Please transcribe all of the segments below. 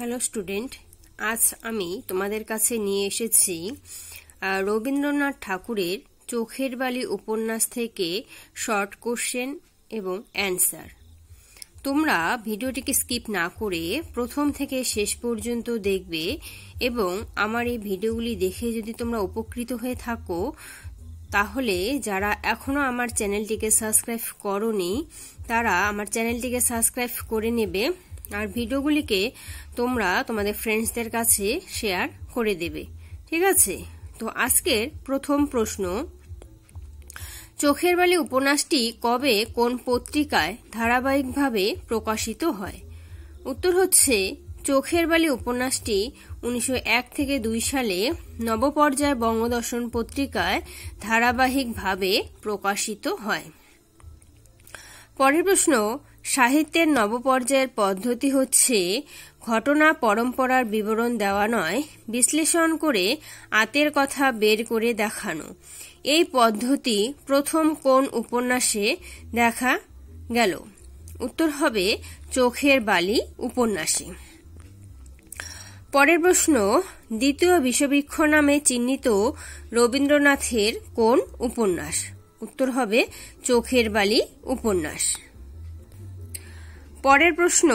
hello student আজ আমি তোমাদের কাছে নিয়ে এসেছি রবীন্দ্রনাথ ঠাকুরের চোখের বালি উপন্যাস থেকে শর্ট কোশ্চেন এবং অ্যান্সার তোমরা ভিডিওটিকে স্কিপ না করে প্রথম থেকে শেষ পর্যন্ত দেখবে এবং আমার এই ভিডিওগুলি দেখে যদি তোমরা উপকৃত হয়ে থাকো তাহলে যারা এখনও আমার চ্যানেলটিকে সাবস্ক্রাইব করনি তারা আমার চ্যানেলটিকে সাবস্ক্রাইব করে নেবে আর ভিডিওগুলিকে তোমরা তোমাদের ফ্রেন্ডসদের কাছে শেয়ার করে দেবে ঠিক আছে তো আজকের প্রথম প্রশ্ন চোখের বালি উপন্যাসটি কবে কোন পত্রিকায় ধারাবাহিকভাবে প্রকাশিত হয় উত্তর হচ্ছে চোখের বালি উপন্যাসটি উনিশশো থেকে দুই সালে নবপর্যায় বঙ্গদর্শন পত্রিকায় ধারাবাহিকভাবে প্রকাশিত হয় পরের প্রশ্ন সাহিত্যের নবপর্যায়ের পদ্ধতি হচ্ছে ঘটনা পরম্পরার বিবরণ দেওয়া নয় বিশ্লেষণ করে আতের কথা বের করে দেখানো এই পদ্ধতি প্রথম কোন উপন্যাসে দেখা গেল উত্তর হবে চোখের বালি উপন্যাসে পরের প্রশ্ন দ্বিতীয় বিশ্ববৃক্ষ নামে চিহ্নিত রবীন্দ্রনাথের কোন উপন্যাস উত্তর হবে চোখের বালি উপন্যাস পরের প্রশ্ন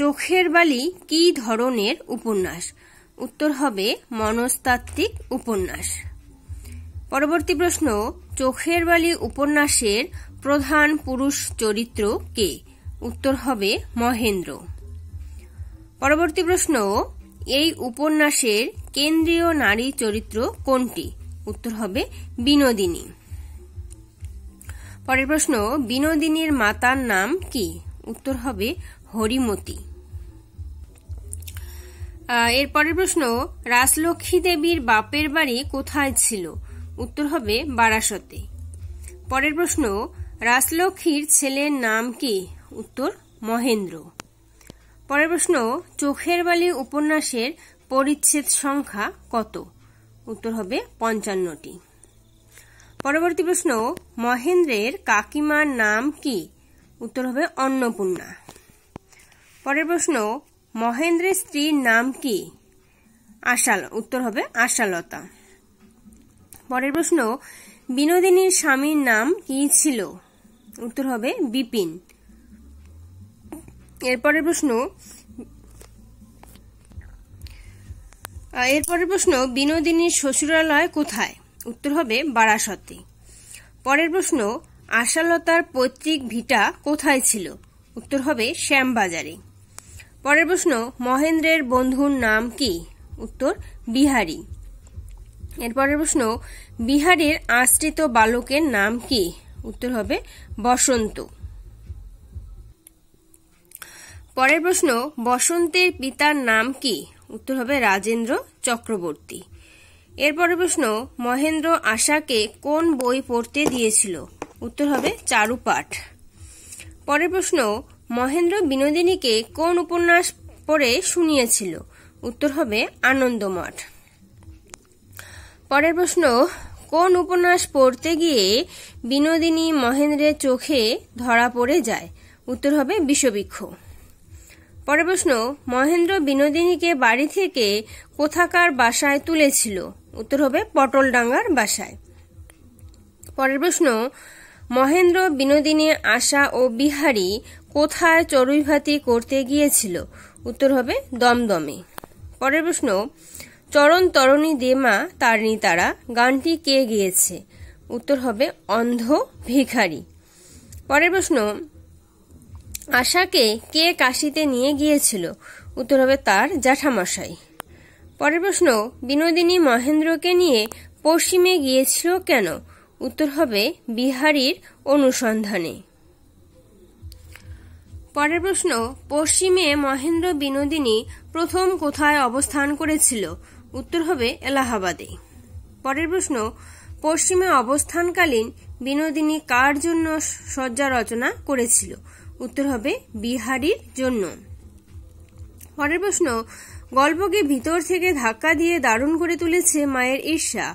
চোখের বালি কি ধরনের উপন্যাস উত্তর হবে মনস্তাত্ত্বিক উপন্যাস পরবর্তী প্রশ্ন চোখের বালি উপন্যাসের প্রধান পুরুষ চরিত্র কে উত্তর হবে মহেন্দ্র পরবর্তী প্রশ্ন এই উপন্যাসের কেন্দ্রীয় নারী চরিত্র কোনটি উত্তর হবে বিনোদিনী পরের প্রশ্ন বিনোদিনীর মাতার নাম কি উত্তর হবে হরিমতি এরপরের প্রশ্ন রাজলক্ষ্মী দেবীর বাপের বাড়ি কোথায় ছিল উত্তর হবে বারাসতে পরের প্রশ্ন রাজলক্ষ্মীর ছেলের নাম কি উত্তর মহেন্দ্র পরের প্রশ্ন চোখের বালি উপন্যাসের পরিচ্ছেদ সংখ্যা কত উত্তর হবে পঞ্চান্নটি পরবর্তী প্রশ্ন মহেন্দ্রের কাকিমার নাম কি উত্তর হবে অন্নপূর্ণা পরের প্রশ্ন মহেন্দ্রের স্ত্রীর নাম কি আশাল উত্তর হবে আশালতা পরের প্রশ্ন বিনোদিনীর স্বামীর নাম কি ছিল উত্তর হবে বিপিন এরপরের প্রশ্ন এরপরের প্রশ্ন বিনোদিনীর শ্বশুরালয় কোথায় উত্তর হবে বারাসতে পরের প্রশ্ন আশালতার পৈতৃক ভিটা কোথায় ছিল উত্তর হবে শ্যামবাজারে পরের প্রশ্ন মহেন্দ্রের বন্ধুর নাম কি উত্তর বিহারী এরপরের প্রশ্ন বিহারের আশ্রিত বালকের নাম কি উত্তর হবে বসন্ত পরের প্রশ্ন বসন্তের পিতার নাম কি উত্তর হবে রাজেন্দ্র চক্রবর্তী এরপরের প্রশ্ন মহেন্দ্র আশাকে কোন বই পড়তে দিয়েছিল উত্তর হবে চারুপাঠ পরের প্রশ্ন মহেন্দ্র বিনোদিনীকে কোন উপন্যাস পড়ে শুনিয়েছিল উত্তর হবে আনন্দমঠ পরের প্রশ্ন কোন উপন্যাস পড়তে গিয়ে বিনোদিনী মহেন্দ্রের চোখে ধরা পড়ে যায় উত্তর হবে বিশ্ববৃক্ষ পরের প্রশ্ন মহেন্দ্র বিনোদিনীকে বাড়ি থেকে কোথাকার বাসায় তুলেছিল উত্তর হবে পটলডাঙ্গার বাসায় পরের প্রশ্ন মহেন্দ্র বিনোদিনী আশা ও বিহারী কোথায় চড়ুইভাতি করতে গিয়েছিল উত্তর হবে দমদমে পরের প্রশ্ন চরণ তরণী দেমা তারিণী তারা গানটি কে গিয়েছে উত্তর হবে অন্ধ ভিখারি পরের প্রশ্ন আশাকে কে কাশিতে নিয়ে গিয়েছিল উত্তর হবে তার জ্যাঠামশাই পরের প্রশ্ন বিনোদিনী মহেন্দ্রকে নিয়ে পশ্চিমে গিয়েছিল কেন উত্তর হবে বিহারীর অনুসন্ধানে পরের প্রশ্ন পশ্চিমে মহেন্দ্র বিনোদিনী প্রথম কোথায় অবস্থান করেছিল উত্তর হবে এলাহাবাদে পরের প্রশ্ন পশ্চিমে অবস্থানকালীন বিনোদিনী কার জন্য শয্যা রচনা করেছিল উত্তর হবে বিহারীর জন্য পরের প্রশ্ন গল্পকে ভিতর থেকে ধাক্কা দিয়ে দারুণ করে তুলেছে মায়ের ঈর্ষা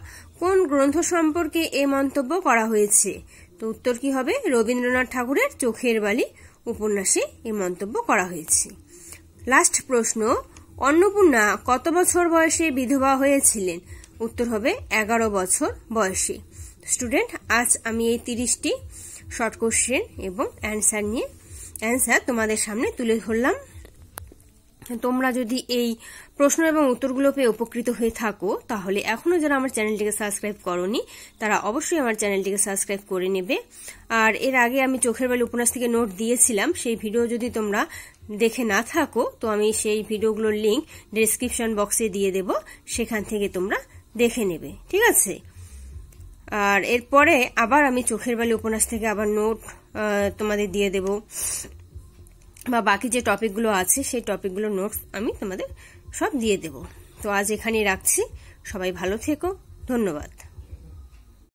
কোন গ্রন্থ সম্পর্কে এ মন্তব্য করা হয়েছে তো উত্তর কি হবে রবীন্দ্রনাথ ঠাকুরের চোখের বালি উপন্যাসে এ মন্তব্য করা হয়েছে লাস্ট প্রশ্ন অন্নপূর্ণা কত বছর বয়সে বিধবা হয়েছিলেন উত্তর হবে এগারো বছর বয়সে স্টুডেন্ট আজ আমি এই তিরিশটি শর্ট কোশ্চেন এবং অ্যান্সার নিয়ে অ্যান্সার তোমাদের সামনে তুলে ধরলাম তোমরা যদি এই প্রশ্ন এবং উত্তরগুলো পেয়ে উপকৃত হয়ে থাকো তাহলে এখনও যারা আমার চ্যানেলটিকে সাবস্ক্রাইব করনি তারা অবশ্যই আমার চ্যানেলটিকে সাবস্ক্রাইব করে নেবে আর এর আগে আমি চোখের বালি উপন্যাস থেকে নোট দিয়েছিলাম সেই ভিডিও যদি তোমরা দেখে না থাকো তো আমি সেই ভিডিওগুলোর লিঙ্ক ডিসক্রিপশন বক্সে দিয়ে দেব সেখান থেকে তোমরা দেখে নেবে ঠিক আছে আর এরপরে আবার আমি চোখের বালি উপন্যাস থেকে আবার নোট তোমাদের দিয়ে দেব বা বাকি যে টপিকগুলো আছে সেই টপিকগুলোর নোটস আমি তোমাদের সব দিয়ে দেব তো আজ এখানেই রাখছি সবাই ভালো থেকো ধন্যবাদ